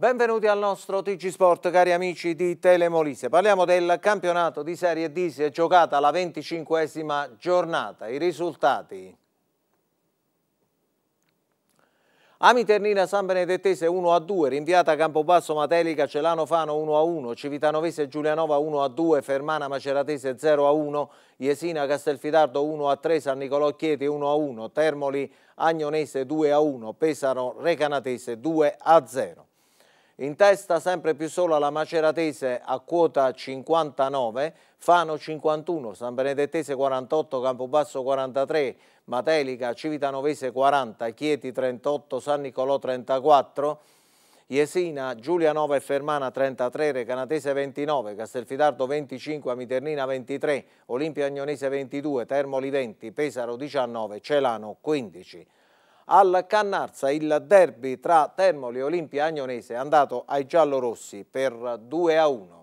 Benvenuti al nostro TG Sport, cari amici di Telemolise. Parliamo del campionato di Serie D, si è giocata la 25esima giornata. I risultati. Ami Ternina San Benedettese 1-2, rinviata Campobasso Matelica Celano Fano 1-1, Civitanovese Giulianova 1-2, Fermana Maceratese 0-1, Iesina Castelfidardo 1-3, San Nicolò Chieti 1-1, Termoli Agnonese 2-1, Pesaro Recanatese 2-0. In testa sempre più solo la Maceratese a quota 59, Fano 51, San Benedettese 48, Campobasso 43, Matelica, Civitanovese 40, Chieti 38, San Nicolò 34, Jesina, Giulia 9 e Fermana 33, Recanatese 29, Castelfidardo 25, Amiternina 23, Olimpia Agnonese 22, Termoli 20, Pesaro 19, Celano 15 al Cannarza il derby tra Termoli e Olimpia Agnonese è andato ai giallorossi per 2 a 1.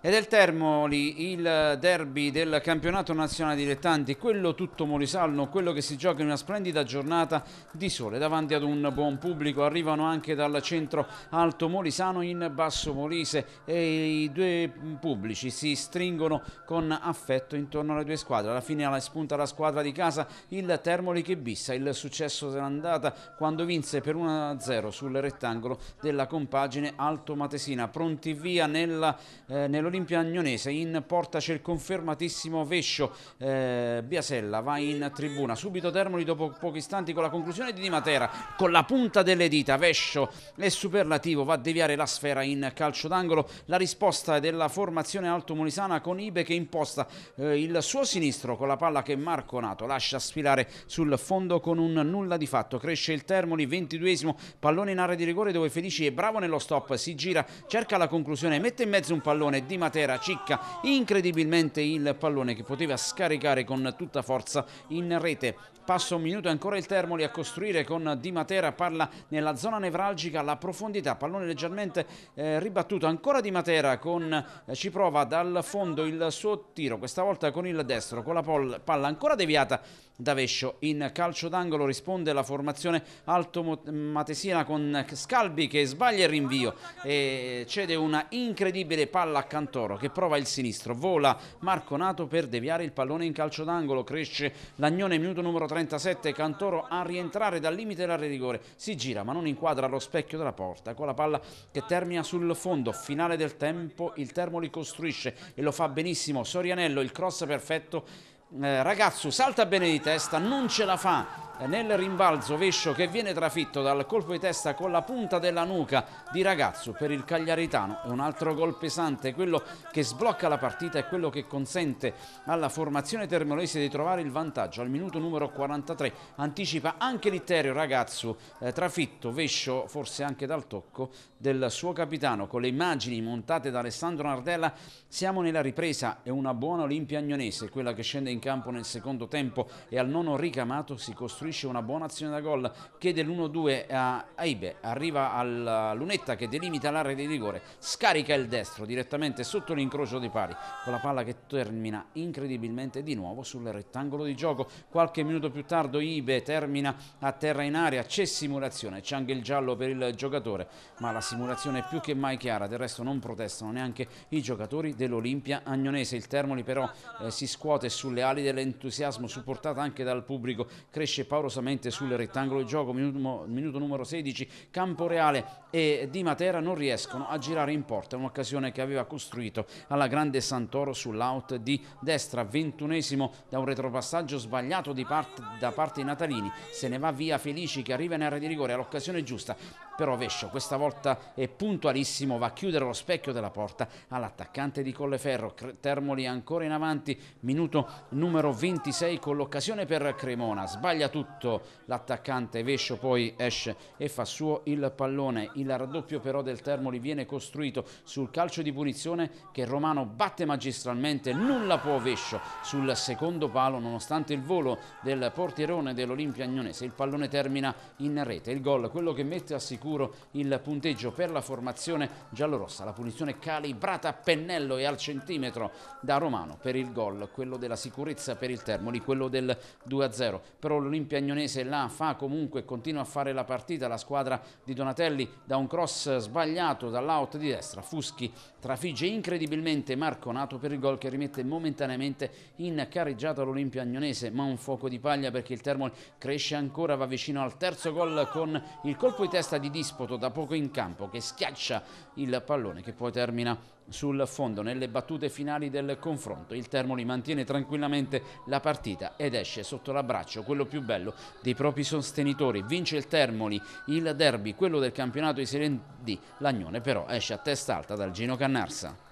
Ed è il Termoli, il derby del campionato nazionale dilettanti, quello tutto morisalno, quello che si gioca in una splendida giornata di sole davanti ad un buon pubblico. Arrivano anche dal centro alto Molisano in basso Molise e i due pubblici si stringono con affetto intorno alle due squadre. Alla fine spunta la squadra di casa, il Termoli che bissa il successo dell'andata quando vinse per 1-0 sul rettangolo della compagine Alto Matesina. Pronti via nella, eh, nell'Olimpia Grimpiagnonese in porta c'è il confermatissimo Vescio eh, Biasella va in tribuna subito Termoli dopo pochi istanti con la conclusione di Di Matera con la punta delle dita Vescio è superlativo va a deviare la sfera in calcio d'angolo la risposta della formazione altomolisana con Ibe che imposta eh, il suo sinistro con la palla che Marco Nato lascia sfilare sul fondo con un nulla di fatto cresce il Termoli 22esimo pallone in area di rigore dove Felici è bravo nello stop si gira cerca la conclusione mette in mezzo un pallone di Matera, Cicca, incredibilmente il pallone che poteva scaricare con tutta forza in rete. Passa un minuto ancora il Termoli a costruire con Di Matera, palla nella zona nevralgica, alla profondità, pallone leggermente eh, ribattuto ancora Di Matera con eh, ci prova dal fondo il suo tiro, questa volta con il destro, con la palla ancora deviata D'Avescio. In calcio d'angolo risponde la formazione Alto Matesina con Scalbi che sbaglia il rinvio e cede una incredibile palla a Cantoro che prova il sinistro. Vola Marconato per deviare il pallone in calcio d'angolo. Cresce Lagnone, minuto numero 37. Cantoro a rientrare dal limite della di rigore. Si gira ma non inquadra lo specchio della porta con la palla che termina sul fondo. Finale del tempo, il Termoli costruisce e lo fa benissimo. Sorianello, il cross perfetto eh, ragazzo salta bene di testa, non ce la fa, nel rimbalzo Vescio che viene trafitto dal colpo di testa con la punta della nuca di Ragazzo per il Cagliaritano un altro gol pesante quello che sblocca la partita e quello che consente alla formazione termolese di trovare il vantaggio al minuto numero 43 anticipa anche Litterio Ragazzo eh, trafitto Vescio forse anche dal tocco del suo capitano con le immagini montate da Alessandro Nardella siamo nella ripresa e una buona Olimpia Agnonese quella che scende in campo nel secondo tempo e al nono ricamato si costruisce costruisce una buona azione da gol, chiede l'1-2 a Aibe, arriva alla lunetta che delimita l'area di rigore, scarica il destro direttamente sotto l'incrocio dei pari, con la palla che termina incredibilmente di nuovo sul rettangolo di gioco. Qualche minuto più tardi Ibe termina a terra in aria, c'è simulazione, c'è anche il giallo per il giocatore, ma la simulazione è più che mai chiara, del resto non protestano neanche i giocatori dell'Olimpia Agnonese. Il Termoli però eh, si scuote sulle ali dell'entusiasmo supportata anche dal pubblico, cresce paura paurosamente sul rettangolo di gioco, minuto, minuto numero 16, Camporeale e Di Matera non riescono a girare in porta, un'occasione che aveva costruito alla grande Santoro sull'out di destra, ventunesimo da un retropassaggio sbagliato di part, da parte di Natalini, se ne va via Felici che arriva in area di rigore all'occasione giusta, però Vescio questa volta è puntualissimo, va a chiudere lo specchio della porta all'attaccante di Colleferro, Termoli ancora in avanti, minuto numero 26 con l'occasione per Cremona, sbaglia tutto sotto l'attaccante Vescio poi esce e fa suo il pallone il raddoppio però del Termoli viene costruito sul calcio di punizione che Romano batte magistralmente nulla può Vescio sul secondo palo nonostante il volo del portierone dell'Olimpia Agnonese il pallone termina in rete il gol quello che mette a sicuro il punteggio per la formazione giallorossa la punizione calibrata a pennello e al centimetro da Romano per il gol quello della sicurezza per il Termoli quello del 2-0 però l'Olimpia Cagnonese là fa comunque, continua a fare la partita la squadra di Donatelli da un cross sbagliato dall'out di destra, Fuschi Trafigge incredibilmente Marco Nato per il gol che rimette momentaneamente in carreggiata l'Olimpia Agnonese, ma un fuoco di paglia perché il Termoli cresce ancora, va vicino al terzo gol con il colpo di testa di Dispoto da poco in campo che schiaccia il pallone che poi termina sul fondo nelle battute finali del confronto. Il Termoli mantiene tranquillamente la partita ed esce sotto l'abbraccio, quello più bello dei propri sostenitori. Vince il Termoli, il derby, quello del campionato di Serenità venerdì. Lagnone però esce a testa alta dal Gino Cannarsa.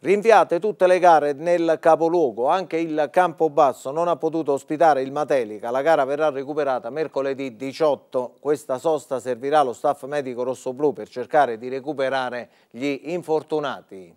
Rinviate tutte le gare nel capoluogo, anche il Campobasso non ha potuto ospitare il Matelica, la gara verrà recuperata mercoledì 18, questa sosta servirà allo staff medico rossoblù per cercare di recuperare gli infortunati.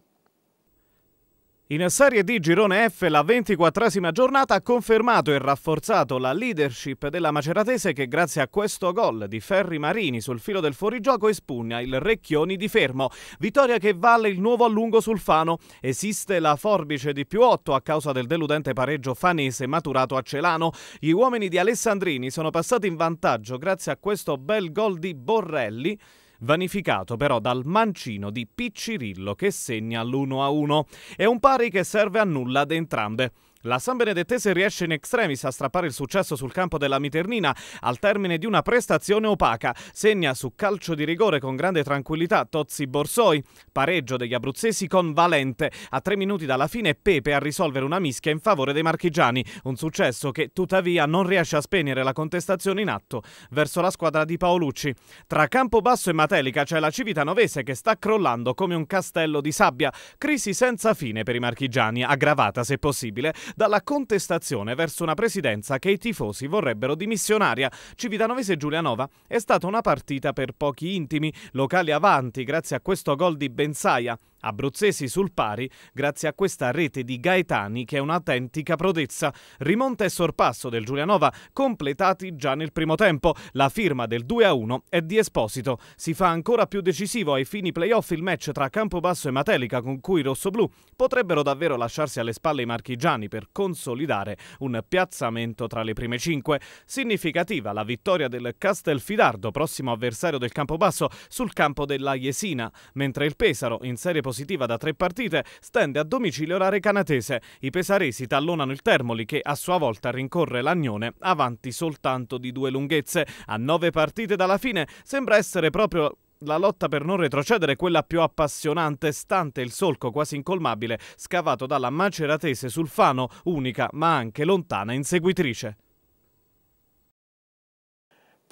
In Serie D Girone F la 24esima giornata ha confermato e rafforzato la leadership della Maceratese che grazie a questo gol di Ferri Marini sul filo del fuorigioco espugna il Recchioni di Fermo. Vittoria che vale il nuovo allungo sul Fano. Esiste la forbice di più 8 a causa del deludente pareggio fanese maturato a Celano. Gli uomini di Alessandrini sono passati in vantaggio grazie a questo bel gol di Borrelli vanificato però dal mancino di Piccirillo che segna l'1-1. È un pari che serve a nulla ad entrambe. La San Benedettese riesce in extremis a strappare il successo sul campo della Miternina al termine di una prestazione opaca. Segna su calcio di rigore con grande tranquillità Tozzi Borsoi. Pareggio degli abruzzesi con Valente. A tre minuti dalla fine Pepe a risolvere una mischia in favore dei marchigiani. Un successo che tuttavia non riesce a spegnere la contestazione in atto verso la squadra di Paolucci. Tra Campobasso e Matelica c'è la Civitanovese che sta crollando come un castello di sabbia. Crisi senza fine per i marchigiani, aggravata se possibile dalla contestazione verso una presidenza che i tifosi vorrebbero dimissionaria. Civitanovese Giulianova è stata una partita per pochi intimi, locali avanti grazie a questo gol di Benzaia. Abruzzesi sul pari grazie a questa rete di Gaetani che è un'autentica prodezza. Rimonta e sorpasso del Giulianova completati già nel primo tempo. La firma del 2-1 è di Esposito. Si fa ancora più decisivo ai fini playoff il match tra Campobasso e Matelica con cui i rossoblù potrebbero davvero lasciarsi alle spalle i marchigiani per consolidare un piazzamento tra le prime cinque. Significativa la vittoria del Castelfidardo, prossimo avversario del Campobasso, sul campo della Jesina, mentre il Pesaro in serie positiva positiva da tre partite, stende a domicilio la Recanatese. I pesaresi tallonano il Termoli che a sua volta rincorre l'Agnone avanti soltanto di due lunghezze. A nove partite dalla fine sembra essere proprio la lotta per non retrocedere è quella più appassionante, stante il solco quasi incolmabile scavato dalla maceratese sul fano, unica ma anche lontana inseguitrice.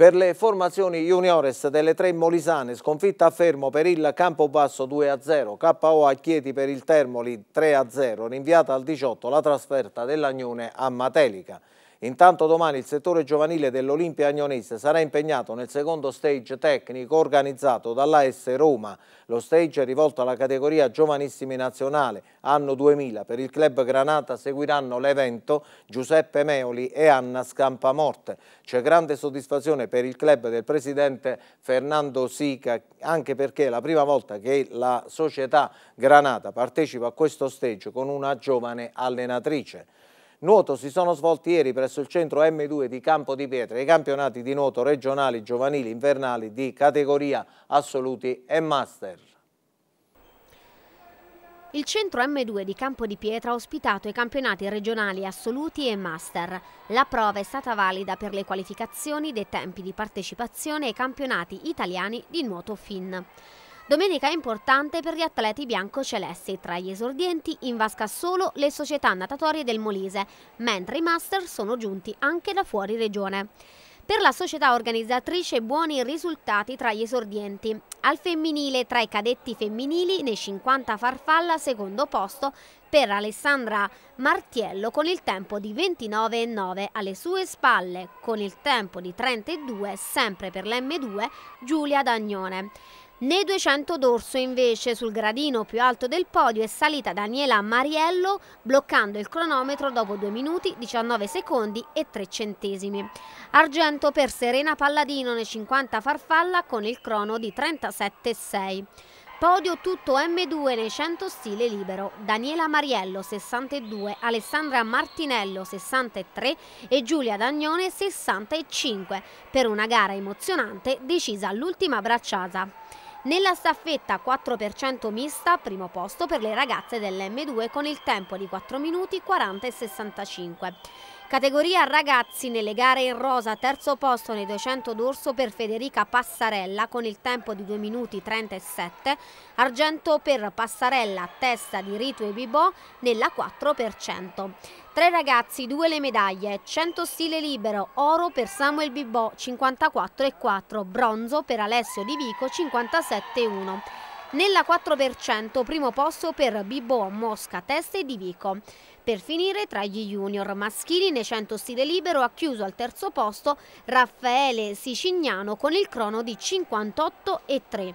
Per le formazioni juniores delle tre molisane, sconfitta a Fermo per il Campobasso 2-0, KO a Chieti per il Termoli 3-0, rinviata al 18 la trasferta dell'Agnone a Matelica. Intanto domani il settore giovanile dell'Olimpia Agnonese sarà impegnato nel secondo stage tecnico organizzato dall'AS Roma. Lo stage è rivolto alla categoria Giovanissimi Nazionale, anno 2000. Per il club Granata seguiranno l'evento Giuseppe Meoli e Anna Scampamorte. C'è grande soddisfazione per il club del presidente Fernando Sica, anche perché è la prima volta che la società Granata partecipa a questo stage con una giovane allenatrice. Nuoto si sono svolti ieri presso il centro M2 di Campo di Pietra i campionati di nuoto regionali, giovanili, invernali di categoria assoluti e master. Il centro M2 di Campo di Pietra ha ospitato i campionati regionali assoluti e master. La prova è stata valida per le qualificazioni dei tempi di partecipazione ai campionati italiani di nuoto fin. Domenica è importante per gli atleti bianco-celesti. tra gli esordienti in vasca solo le società natatorie del Molise, mentre i master sono giunti anche da fuori regione. Per la società organizzatrice buoni risultati tra gli esordienti. Al femminile tra i cadetti femminili nei 50 farfalla secondo posto per Alessandra Martiello con il tempo di 29,9 alle sue spalle con il tempo di 32 sempre per l'M2 Giulia Dagnone. Nei 200 d'orso invece sul gradino più alto del podio è salita Daniela Mariello bloccando il cronometro dopo 2 minuti 19 secondi e 3 centesimi. Argento per Serena Palladino nei 50 farfalla con il crono di 37,6. Podio tutto M2 nei 100 stile libero, Daniela Mariello 62, Alessandra Martinello 63 e Giulia Dagnone 65 per una gara emozionante decisa all'ultima bracciata. Nella staffetta 4% mista, primo posto per le ragazze dell'M2 con il tempo di 4 minuti 40 e 65. Categoria ragazzi nelle gare in rosa, terzo posto nei 200 d'orso per Federica Passarella con il tempo di 2 minuti 37, argento per Passarella, testa di Ritu e Bibò nella 4%. Tre ragazzi, due le medaglie, 100 stile libero, oro per Samuel Bibò 54,4, bronzo per Alessio Di Vico 57,1. Nella 4% primo posto per Bibò, Mosca, testa e Di Vico. Per finire tra gli junior maschili nei 100 stile libero ha chiuso al terzo posto Raffaele Sicignano con il crono di 58,3.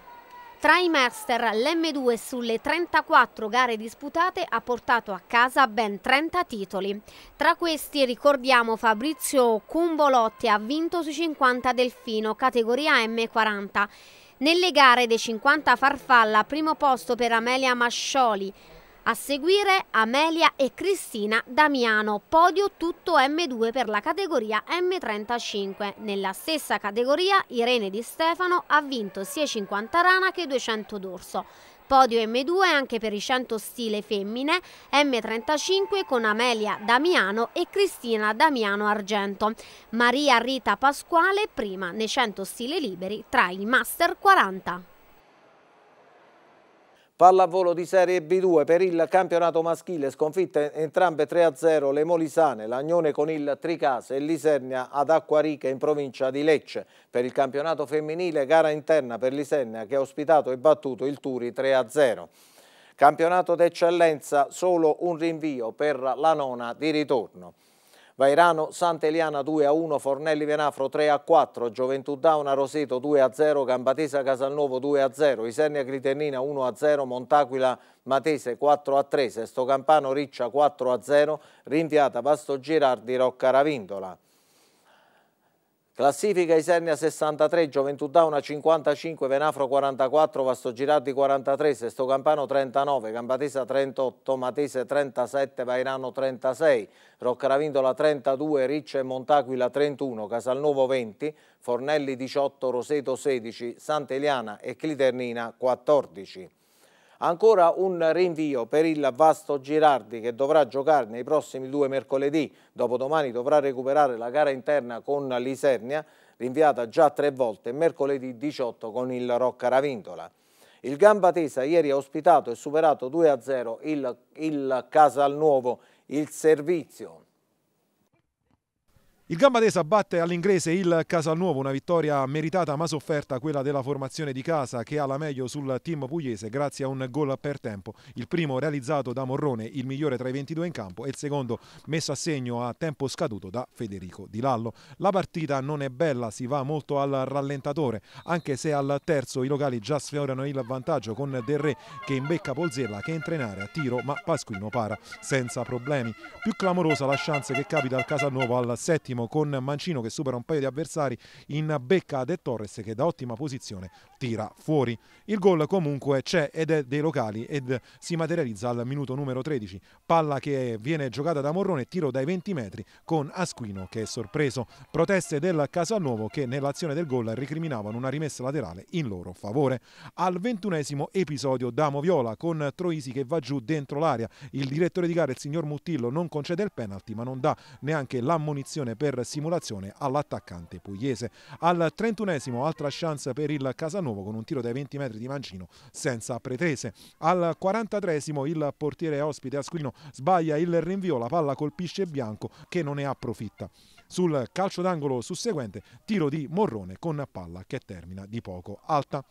Tra i master l'M2 sulle 34 gare disputate ha portato a casa ben 30 titoli. Tra questi ricordiamo Fabrizio Cumbolotti ha vinto sui 50 delfino categoria M40. Nelle gare dei 50 farfalla primo posto per Amelia Mascioli, a seguire Amelia e Cristina Damiano, podio tutto M2 per la categoria M35. Nella stessa categoria Irene Di Stefano ha vinto sia 50 rana che 200 d'orso. Podio M2 anche per i 100 stile femmine, M35 con Amelia Damiano e Cristina Damiano Argento. Maria Rita Pasquale prima nei 100 stile liberi tra i Master 40. Pallavolo di Serie B2 per il campionato maschile, sconfitte entrambe 3-0 le Molisane, l'Agnone con il Tricase e l'Isernia ad Acquarica in provincia di Lecce. Per il campionato femminile gara interna per l'Isernia che ha ospitato e battuto il Turi 3-0. Campionato d'eccellenza, solo un rinvio per la nona di ritorno. Vairano Sant'Eliana 2 a 1, Fornelli Venafro 3 a 4, Gioventù Dauna Roseto 2 a 0, Gambatesa Casalnovo 2 a 0, Isernia Critennina 1 a 0, Montaquila Matese 4 a 3, Sesto Campano Riccia 4 a 0, rinviata Vasto Girardi Rocca Ravindola. Classifica Isernia 63, Gioventù Dauna 55, Venafro 44, Vastogirardi 43, Sesto Campano 39, Gambatesa 38, Matese 37, Vairano 36, Roccaravindola 32, Riccia e Montaquila 31, Casalnuovo 20, Fornelli 18, Roseto 16, Sant'Eliana e Cliternina 14. Ancora un rinvio per il vasto Girardi che dovrà giocare nei prossimi due mercoledì. Dopodomani dovrà recuperare la gara interna con l'Isernia, rinviata già tre volte, mercoledì 18 con il Rocca Ravintola. Il Gambatesa ieri ha ospitato e superato 2-0 il, il Casalnuovo, il servizio. Il Gambadesa batte all'inglese il Casalnuovo, una vittoria meritata ma sofferta quella della formazione di casa che ha la meglio sul team pugliese grazie a un gol per tempo, il primo realizzato da Morrone, il migliore tra i 22 in campo e il secondo messo a segno a tempo scaduto da Federico Di Lallo. La partita non è bella, si va molto al rallentatore, anche se al terzo i locali già sfiorano il vantaggio con Del Re che imbecca Polzella che entra in area a tiro ma Pasquino para senza problemi. Più clamorosa la chance che capita al Casalnuovo al settimo settimo con Mancino che supera un paio di avversari in becca De Torres che da ottima posizione tira fuori. Il gol comunque c'è ed è dei locali ed si materializza al minuto numero 13. Palla che viene giocata da Morrone, tiro dai 20 metri con Asquino che è sorpreso. Proteste del Casalnuovo che nell'azione del gol recriminavano una rimessa laterale in loro favore. Al ventunesimo episodio Damo Viola con Troisi che va giù dentro l'area. Il direttore di gara, il signor Muttillo, non concede il penalty ma non dà neanche l'ammonizione per per simulazione all'attaccante pugliese. Al 31esimo altra chance per il Casanovo con un tiro dai 20 metri di Mancino senza pretese. Al 43esimo il portiere ospite Asquino sbaglia il rinvio, la palla colpisce Bianco che non ne approfitta. Sul calcio d'angolo susseguente tiro di Morrone con palla che termina di poco alta.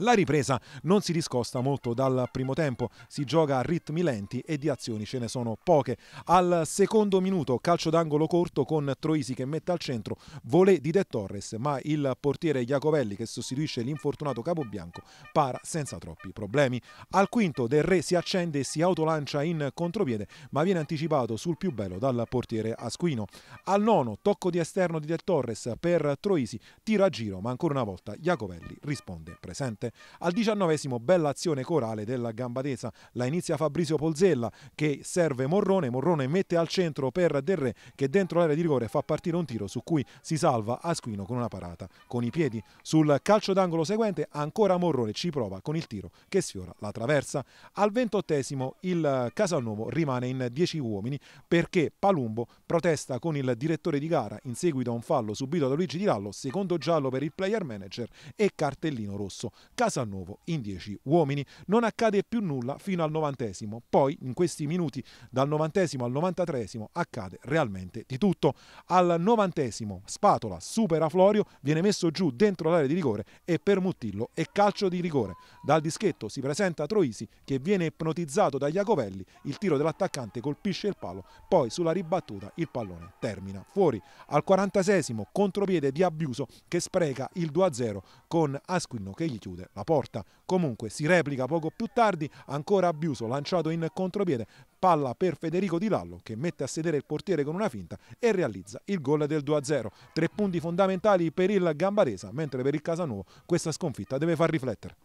La ripresa non si discosta molto dal primo tempo, si gioca a ritmi lenti e di azioni ce ne sono poche. Al secondo minuto calcio d'angolo corto con Troisi che mette al centro volé di De Torres, ma il portiere Iacovelli che sostituisce l'infortunato Capobianco para senza troppi problemi. Al quinto Del Re si accende e si autolancia in contropiede, ma viene anticipato sul più bello dal portiere Asquino. Al nono tocco di esterno di De Torres per Troisi, tira a giro, ma ancora una volta Iacovelli risponde presente importante. Al diciannovesimo bella azione corale della Gambadesa. la inizia Fabrizio Polzella che serve Morrone, Morrone mette al centro per Del Re che dentro l'area di rigore fa partire un tiro su cui si salva Asquino con una parata con i piedi. Sul calcio d'angolo seguente ancora Morrone ci prova con il tiro che sfiora la traversa. Al ventottesimo il Casalnuovo rimane in 10 uomini perché Palumbo protesta con il direttore di gara in seguito a un fallo subito da Luigi Di Rallo, secondo giallo per il player manager e cartellino rosso. Casalnuovo in 10 uomini. Non accade più nulla fino al novantesimo, poi in questi minuti dal novantesimo al novantatresimo accade realmente di tutto. Al novantesimo Spatola supera Florio, viene messo giù dentro l'area di rigore e per Muttillo è calcio di rigore. Dal dischetto si presenta Troisi che viene ipnotizzato da Iacovelli, il tiro dell'attaccante colpisce il palo, poi sulla ribattuta il pallone termina fuori. Al 46 contropiede di Abiuso che spreca il 2-0 con Asquino che gli chiude la porta. Comunque si replica poco più tardi, ancora Abiuso lanciato in contropiede, palla per Federico Di Lallo che mette a sedere il portiere con una finta e realizza il gol del 2-0. Tre punti fondamentali per il Gambaresa, mentre per il Casanuovo questa sconfitta deve far riflettere.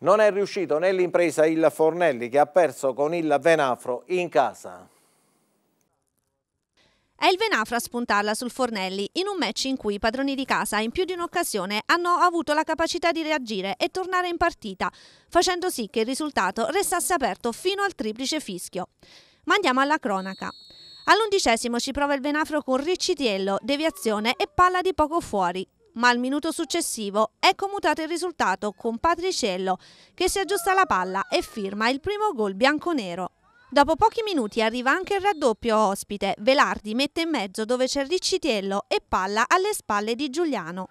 Non è riuscito nell'impresa il Fornelli che ha perso con il Venafro in casa. È il Venafra a spuntarla sul Fornelli in un match in cui i padroni di casa in più di un'occasione hanno avuto la capacità di reagire e tornare in partita, facendo sì che il risultato restasse aperto fino al triplice fischio. Ma andiamo alla cronaca. All'undicesimo ci prova il Venafro con Riccitiello, deviazione e palla di poco fuori. Ma al minuto successivo è commutato il risultato con Patriciello che si aggiusta la palla e firma il primo gol bianconero. Dopo pochi minuti arriva anche il raddoppio ospite. Velardi mette in mezzo dove c'è Riccitiello e palla alle spalle di Giuliano.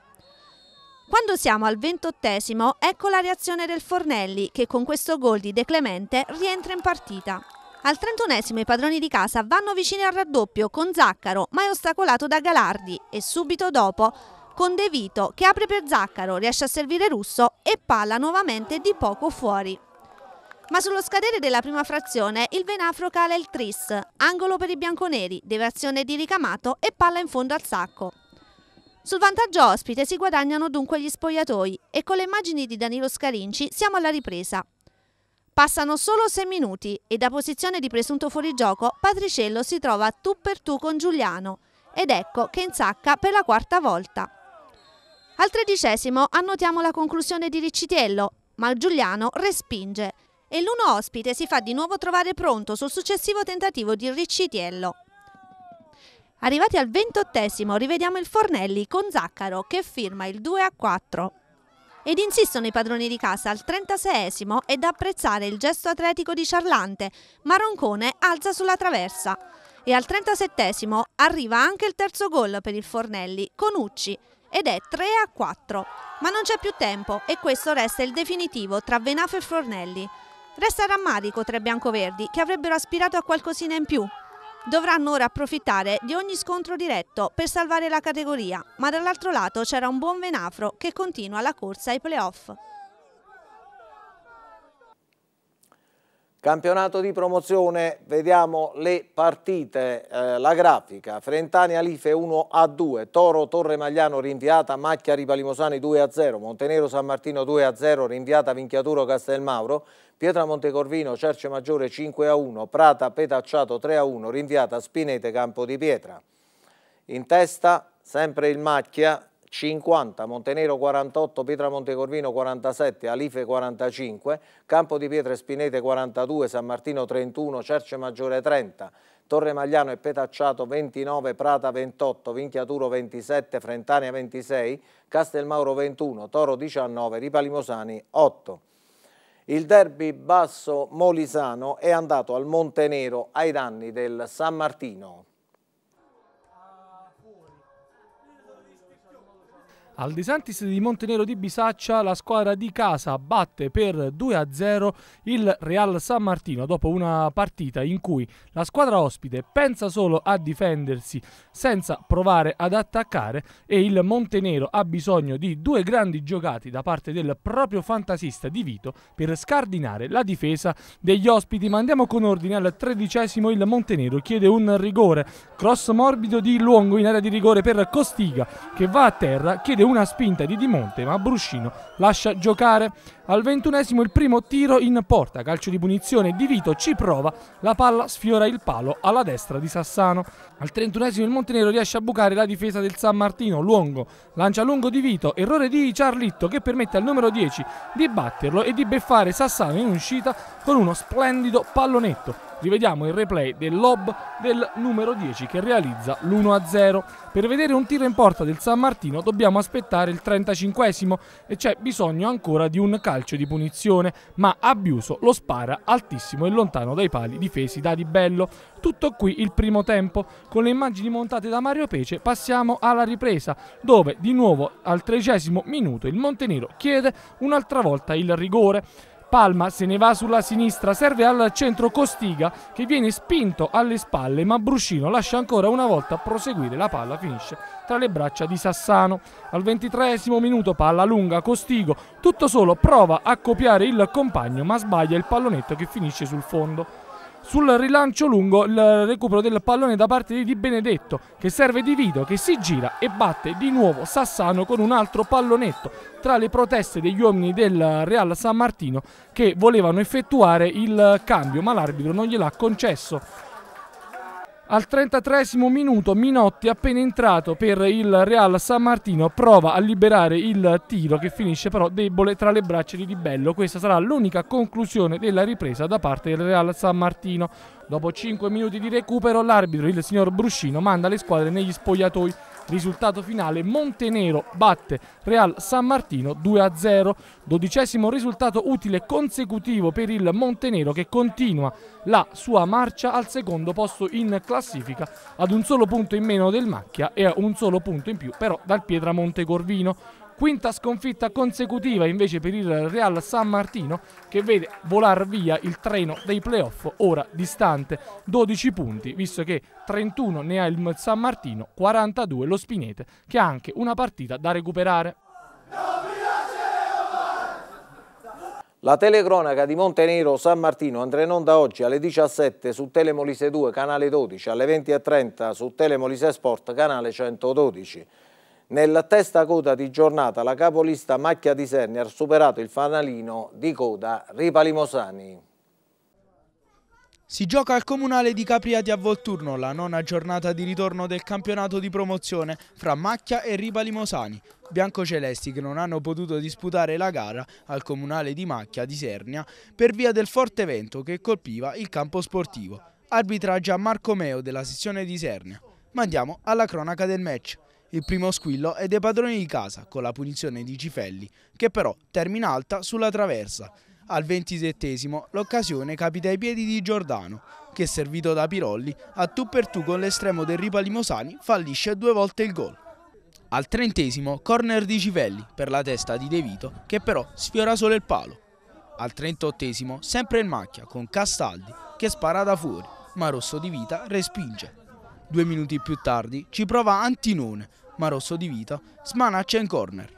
Quando siamo al ventottesimo, ecco la reazione del Fornelli che con questo gol di De Clemente rientra in partita. Al trentunesimo i padroni di casa vanno vicini al raddoppio con Zaccaro ma è ostacolato da Galardi e subito dopo con De Vito che apre per Zaccaro, riesce a servire Russo e palla nuovamente di poco fuori. Ma sullo scadere della prima frazione il Venafro cala il tris, angolo per i bianconeri, deviazione di ricamato e palla in fondo al sacco. Sul vantaggio ospite si guadagnano dunque gli spogliatoi e con le immagini di Danilo Scarinci siamo alla ripresa. Passano solo 6 minuti e da posizione di presunto fuorigioco Patriciello si trova tu per tu con Giuliano ed ecco che insacca per la quarta volta. Al tredicesimo annotiamo la conclusione di Riccitiello, ma Giuliano respinge e l'uno ospite si fa di nuovo trovare pronto sul successivo tentativo di Riccitiello. Arrivati al ventottesimo rivediamo il Fornelli con Zaccaro che firma il 2 a 4. Ed insistono i padroni di casa al 36esimo ed apprezzare il gesto atletico di Ciarlante, ma Roncone alza sulla traversa. E al 37esimo arriva anche il terzo gol per il Fornelli con Ucci ed è 3 a 4. Ma non c'è più tempo e questo resta il definitivo tra Venafo e Fornelli. Resta rammarico tra i biancoverdi che avrebbero aspirato a qualcosina in più. Dovranno ora approfittare di ogni scontro diretto per salvare la categoria, ma dall'altro lato c'era un buon Venafro che continua la corsa ai playoff. Campionato di promozione, vediamo le partite, eh, la grafica, Frentani-Alife 1 a 2, Toro Torre Magliano rinviata, Macchia-Ripalimosani 2 a 0, Montenero San Martino 2 a 0, rinviata Vinchiaturo Castelmauro, Pietra Montecorvino Cerce Maggiore 5 a 1, Prata Petacciato 3 a 1, rinviata Spinete Campo di Pietra. In testa sempre il Macchia, 50, Montenero 48, Pietra Montecorvino 47, Alife 45, Campo di Pietra e Spinete 42, San Martino 31, Cerce Maggiore 30, Torre Magliano e Petacciato 29, Prata 28, Vinchiaturo 27, Frentania 26, Castelmauro 21, Toro 19, Ripalimosani 8. Il derby basso molisano è andato al Montenero ai danni del San Martino. Al De Santis di Montenero di Bisaccia la squadra di casa batte per 2-0 il Real San Martino dopo una partita in cui la squadra ospite pensa solo a difendersi senza provare ad attaccare e il Montenero ha bisogno di due grandi giocati da parte del proprio fantasista di Vito per scardinare la difesa degli ospiti. Ma andiamo con ordine al tredicesimo il Montenero chiede un rigore, cross morbido di Luongo in area di rigore per Costiga che va a terra, chiede una spinta di Di Monte, ma Bruscino lascia giocare. Al ventunesimo il primo tiro in porta, calcio di punizione, Di Vito ci prova, la palla sfiora il palo alla destra di Sassano. Al trentunesimo il Montenero riesce a bucare la difesa del San Martino, Luongo lancia lungo Di Vito, errore di Ciarlitto che permette al numero 10 di batterlo e di beffare Sassano in uscita con uno splendido pallonetto. Rivediamo il replay del lob del numero 10 che realizza l'1-0. Per vedere un tiro in porta del San Martino dobbiamo aspettare il 35 e c'è bisogno ancora di un calcio di punizione, ma Abiuso lo spara altissimo e lontano dai pali difesi da Di Bello. Tutto qui il primo tempo. Con le immagini montate da Mario Pece passiamo alla ripresa, dove di nuovo al tredicesimo minuto il Montenero chiede un'altra volta il rigore. Palma se ne va sulla sinistra, serve al centro Costiga che viene spinto alle spalle ma Bruscino lascia ancora una volta proseguire, la palla finisce tra le braccia di Sassano. Al ventitreesimo minuto palla lunga, Costigo tutto solo prova a copiare il compagno ma sbaglia il pallonetto che finisce sul fondo sul rilancio lungo il recupero del pallone da parte di Di Benedetto che serve di Vito che si gira e batte di nuovo Sassano con un altro pallonetto tra le proteste degli uomini del Real San Martino che volevano effettuare il cambio ma l'arbitro non gliel'ha concesso al 33 minuto Minotti appena entrato per il Real San Martino prova a liberare il tiro che finisce però debole tra le braccia di Di Bello. Questa sarà l'unica conclusione della ripresa da parte del Real San Martino. Dopo 5 minuti di recupero l'arbitro, il signor Bruscino, manda le squadre negli spogliatoi. Risultato finale, Montenero batte Real San Martino 2-0, dodicesimo risultato utile consecutivo per il Montenero che continua la sua marcia al secondo posto in classifica ad un solo punto in meno del Macchia e a un solo punto in più però dal Pietramonte Corvino. Quinta sconfitta consecutiva invece per il Real San Martino che vede volar via il treno dei playoff, ora distante 12 punti, visto che 31 ne ha il San Martino, 42 lo Spinete che ha anche una partita da recuperare. La telecronaca di Montenero San Martino andrà in onda oggi alle 17 su Telemolise 2 canale 12, alle 20.30 su Telemolise Sport canale 112. Nella testa coda di giornata la capolista Macchia di Serni ha superato il fanalino di coda Ripalimosani. Si gioca al comunale di Capriati a Volturno la nona giornata di ritorno del campionato di promozione fra Macchia e Ripalimosani. Biancocelesti che non hanno potuto disputare la gara al comunale di Macchia di Sernia per via del forte vento che colpiva il campo sportivo. Arbitraggia Marco Meo della sessione di Sernia. Ma andiamo alla cronaca del match il primo squillo è dei padroni di casa con la punizione di Cifelli, che però termina alta sulla traversa. Al ventisettesimo l'occasione capita ai piedi di Giordano, che servito da Pirolli, a tu per tu con l'estremo del Ripa Limosani fallisce due volte il gol. Al trentesimo corner di Cifelli per la testa di De Vito, che però sfiora solo il palo. Al trentottesimo sempre in macchia con Castaldi, che spara da fuori, ma Rosso di Vita respinge. Due minuti più tardi ci prova Antinone, ma Rosso di Vita smanaccia in corner.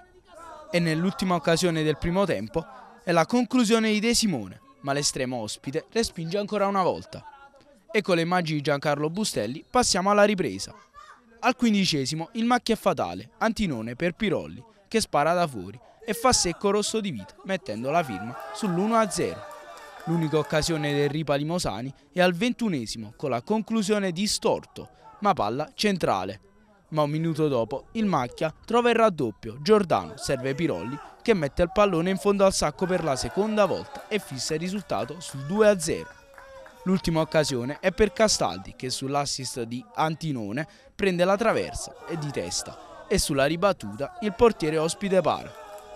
E nell'ultima occasione del primo tempo è la conclusione di De Simone, ma l'estremo ospite respinge ancora una volta. E con le immagini di Giancarlo Bustelli passiamo alla ripresa. Al quindicesimo il macchia è fatale, Antinone per Pirolli, che spara da fuori e fa secco Rosso di Vita mettendo la firma sull'1-0 l'unica occasione del Ripa Limosani è al ventunesimo con la conclusione di storto, ma palla centrale. Ma un minuto dopo il Macchia trova il raddoppio, Giordano serve Pirolli che mette il pallone in fondo al sacco per la seconda volta e fissa il risultato sul 2-0. L'ultima occasione è per Castaldi che sull'assist di Antinone prende la traversa e di testa e sulla ribattuta il portiere ospite para.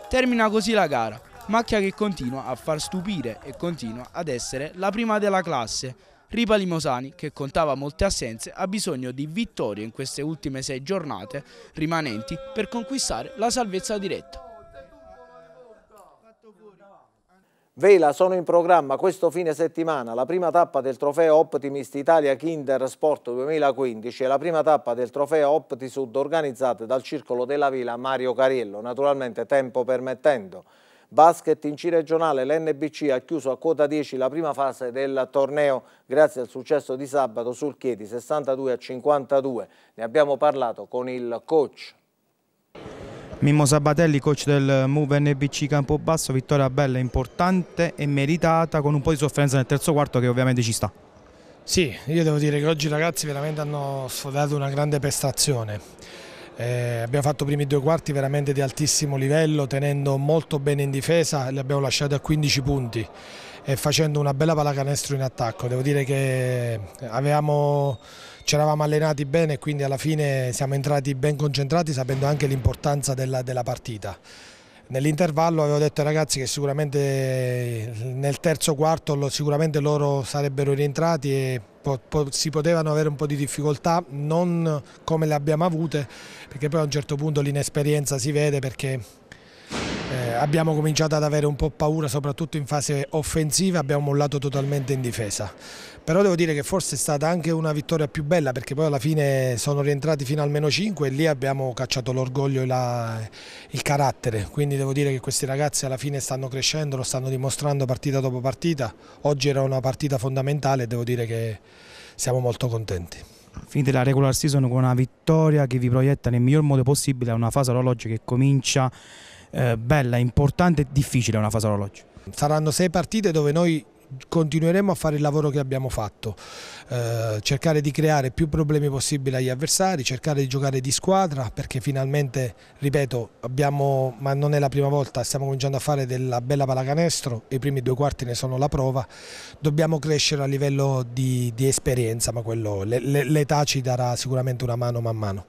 Termina così la gara, macchia che continua a far stupire e continua ad essere la prima della classe. Ripa Limosani, che contava molte assenze, ha bisogno di vittorie in queste ultime sei giornate rimanenti per conquistare la salvezza diretta. Vela sono in programma questo fine settimana la prima tappa del trofeo Optimist Italia Kinder Sport 2015 e la prima tappa del trofeo Opti Sud organizzate dal Circolo della Vela Mario Cariello, naturalmente tempo permettendo. Basket in C regionale, l'NBC ha chiuso a quota 10 la prima fase del torneo grazie al successo di sabato sul Chieti 62 a 52. Ne abbiamo parlato con il coach. Mimmo Sabatelli, coach del Move NBC Campobasso, vittoria bella, importante e meritata con un po' di sofferenza nel terzo quarto che ovviamente ci sta. Sì, io devo dire che oggi i ragazzi veramente hanno sfodato una grande prestazione eh, abbiamo fatto i primi due quarti veramente di altissimo livello, tenendo molto bene in difesa, li abbiamo lasciati a 15 punti e facendo una bella pallacanestro in attacco. Devo dire che eh, avevamo, ci eravamo allenati bene e quindi alla fine siamo entrati ben concentrati sapendo anche l'importanza della, della partita. Nell'intervallo avevo detto ai ragazzi che sicuramente nel terzo quarto sicuramente loro sarebbero rientrati e si potevano avere un po' di difficoltà, non come le abbiamo avute, perché poi a un certo punto l'inesperienza si vede perché eh, abbiamo cominciato ad avere un po' paura soprattutto in fase offensiva, abbiamo mollato totalmente in difesa. Però devo dire che forse è stata anche una vittoria più bella perché poi alla fine sono rientrati fino al meno 5 e lì abbiamo cacciato l'orgoglio e la, il carattere. Quindi devo dire che questi ragazzi alla fine stanno crescendo, lo stanno dimostrando partita dopo partita. Oggi era una partita fondamentale e devo dire che siamo molto contenti. Finite la regular season con una vittoria che vi proietta nel miglior modo possibile a una fase orologica che comincia eh, bella, importante e difficile una fase orologica. Saranno sei partite dove noi continueremo a fare il lavoro che abbiamo fatto, eh, cercare di creare più problemi possibili agli avversari, cercare di giocare di squadra perché finalmente, ripeto, abbiamo, ma non è la prima volta, stiamo cominciando a fare della bella pallacanestro, i primi due quarti ne sono la prova, dobbiamo crescere a livello di, di esperienza, ma l'età ci darà sicuramente una mano man mano.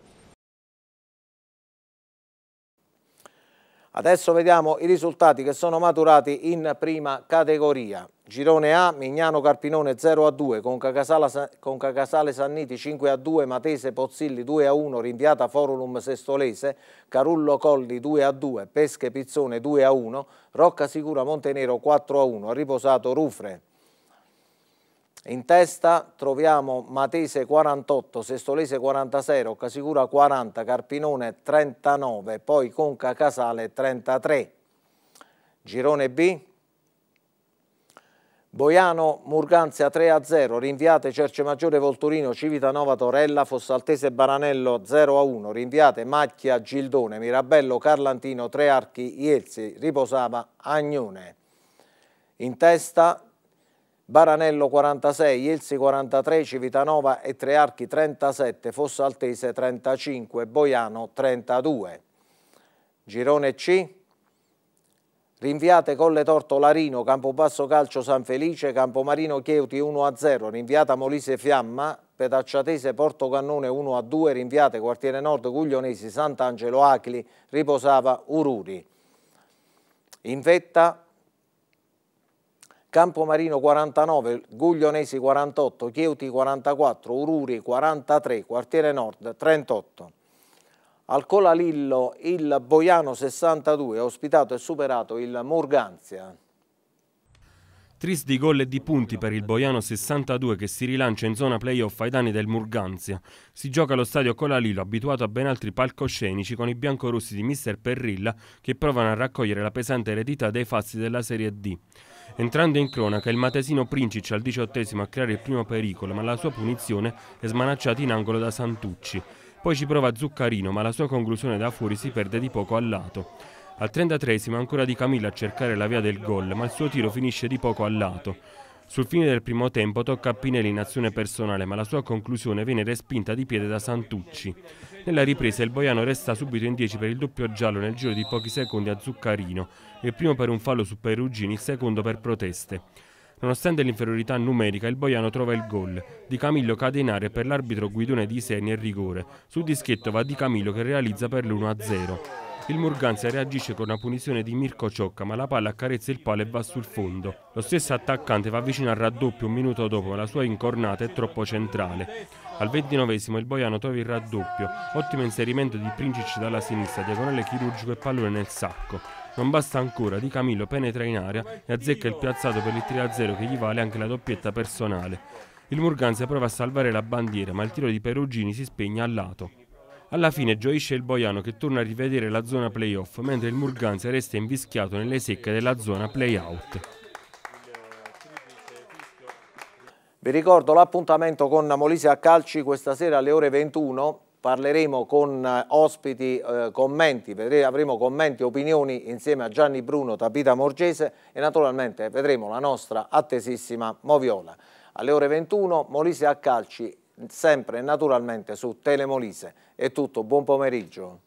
Adesso vediamo i risultati che sono maturati in prima categoria. Girone A, Mignano Carpinone 0 a 2, con Cacasale Sanniti 5 a 2, Matese Pozzilli 2 a 1, Rinviata Forum Sestolese, Carullo Colli 2 a 2, Pesche Pizzone 2 a 1, Rocca Sicura Montenero 4 a 1, Riposato Rufre in testa troviamo Matese 48, Sestolese 46, Roccasicura 40, Carpinone 39, poi Conca Casale 33. Girone B. Boiano Murganzia 3 a 0, rinviate Cercemaggiore Volturino, Civitanova Torella, Fossaltese Baranello 0 a 1, rinviate Macchia Gildone, Mirabello Carlantino, Tre Archi Ielzi, Riposava Agnone. In testa Baranello 46, Ilsi 43, Civitanova e Trearchi 37, Fossaltese 35, Boiano 32. Girone C, rinviate Colle Torto Larino, Campobasso Calcio San Felice, Campomarino Chieuti 1-0, rinviata Molise Fiamma, Petacciatese Porto Cannone 1-2, rinviate Quartiere Nord Guglionesi, Sant'Angelo Acli, Riposava Ururi. In vetta Campomarino 49, Guglionesi 48, Chieuti 44, Ururi 43, Quartiere Nord 38. Al Colalillo il Boiano 62 ha ospitato e superato il Morganzia tris di gol e di punti per il Boiano 62 che si rilancia in zona playoff ai danni del Murganzia. Si gioca allo stadio Colalilo, abituato a ben altri palcoscenici, con i biancorossi di Mister Perrilla che provano a raccogliere la pesante eredità dei fazzi della Serie D. Entrando in cronaca, il matesino Princic al diciottesimo a creare il primo pericolo, ma la sua punizione è smanacciata in angolo da Santucci. Poi ci prova Zuccarino, ma la sua conclusione da fuori si perde di poco al lato. Al 33 esimo ancora Di Camillo a cercare la via del gol, ma il suo tiro finisce di poco al lato. Sul fine del primo tempo tocca a Pinelli in azione personale, ma la sua conclusione viene respinta di piede da Santucci. Nella ripresa il Boiano resta subito in 10 per il doppio giallo nel giro di pochi secondi a Zuccarino, il primo per un fallo su Perugini, il secondo per proteste. Nonostante l'inferiorità numerica, il Boiano trova il gol. Di Camillo cade in area per l'arbitro Guidone di Seni e rigore. Sul dischetto va Di Camillo che realizza per l'1-0. Il Murganza reagisce con una punizione di Mirko Ciocca, ma la palla accarezza il palo e va sul fondo. Lo stesso attaccante va vicino al raddoppio un minuto dopo, ma la sua incornata è troppo centrale. Al ventinovesimo il Boiano trova il raddoppio, ottimo inserimento di Princic dalla sinistra, diagonale chirurgico e pallone nel sacco. Non basta ancora, Di Camillo penetra in aria e azzecca il piazzato per il 3-0 che gli vale anche la doppietta personale. Il Murganza prova a salvare la bandiera, ma il tiro di Perugini si spegne al lato. Alla fine gioisce il Boiano che torna a rivedere la zona playoff, mentre il Murganza resta invischiato nelle secche della zona playout. Vi ricordo l'appuntamento con Molise a Calci questa sera alle ore 21. Parleremo con eh, ospiti, eh, commenti, vedremo, avremo commenti e opinioni insieme a Gianni Bruno, Tapita Morgese e naturalmente vedremo la nostra attesissima Moviola. Alle ore 21 Molise a Calci, sempre naturalmente su Telemolise. È tutto, buon pomeriggio.